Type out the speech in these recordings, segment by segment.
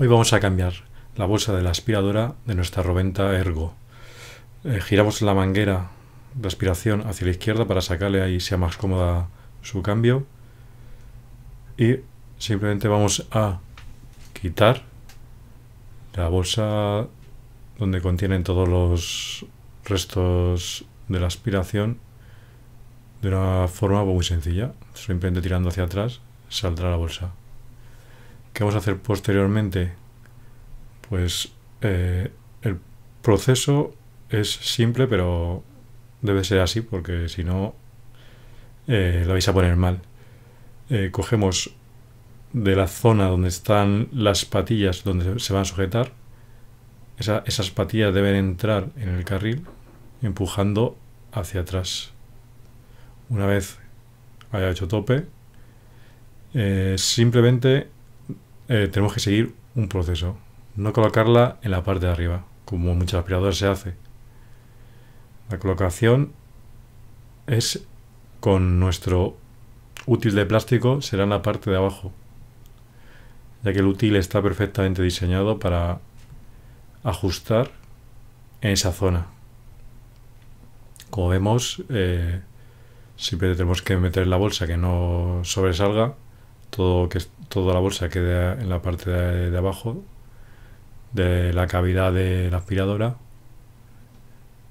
Hoy vamos a cambiar la bolsa de la aspiradora de nuestra Roventa Ergo. Eh, giramos la manguera de aspiración hacia la izquierda para sacarle ahí sea más cómoda su cambio. Y simplemente vamos a quitar la bolsa donde contienen todos los restos de la aspiración de una forma muy sencilla. Simplemente tirando hacia atrás saldrá la bolsa que vamos a hacer posteriormente? Pues eh, el proceso es simple, pero debe ser así, porque si no, lo eh, la vais a poner mal. Eh, cogemos de la zona donde están las patillas donde se van a sujetar. esas patillas deben entrar en el carril empujando hacia atrás. Una vez haya hecho tope, simplemente eh, tenemos que seguir un proceso. No colocarla en la parte de arriba, como muchas aspiradoras se hace. La colocación es con nuestro útil de plástico, será en la parte de abajo, ya que el útil está perfectamente diseñado para ajustar en esa zona. Como vemos, eh, siempre tenemos que meter la bolsa que no sobresalga todo que, toda la bolsa queda en la parte de, de abajo de la cavidad de la aspiradora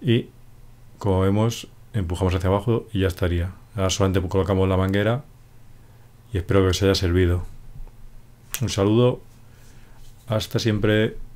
y como vemos empujamos hacia abajo y ya estaría ahora solamente colocamos la manguera y espero que os haya servido un saludo hasta siempre